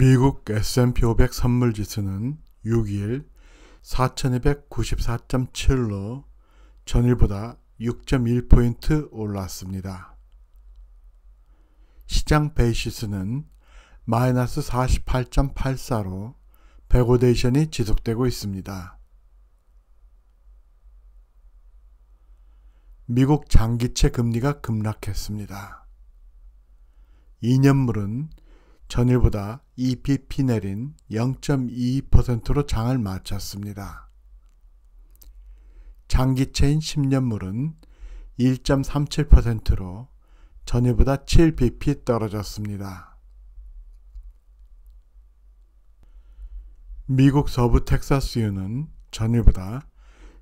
미국 S&P 500 선물 지수는 6일 4294.7로 전일보다 6.1포인트 올랐습니다. 시장 베이시스는 마이너스 48.84로 백오데이션이 지속되고 있습니다. 미국 장기채 금리가 급락했습니다. 2년물은 전일보다 EPP 내린 0.22%로 장을 마쳤습니다. 장기채인 10년물은 1.37%로 전일보다 7bp 떨어졌습니다. 미국 서부 텍사스유는 전일보다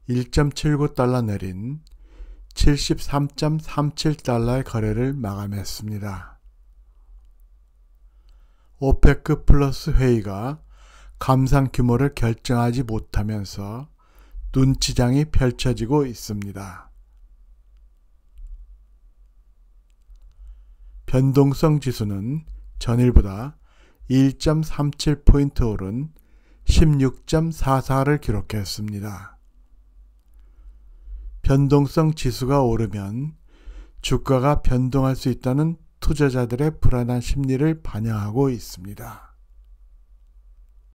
1.79달러 내린 73.37달러의 거래를 마감했습니다. 오페크 플러스 회의가 감상 규모를 결정하지 못하면서 눈치장이 펼쳐지고 있습니다. 변동성 지수는 전일보다 1.37포인트 오른 16.44를 기록했습니다. 변동성 지수가 오르면 주가가 변동할 수 있다는 투자자들의 불안한 심리를 반영하고 있습니다.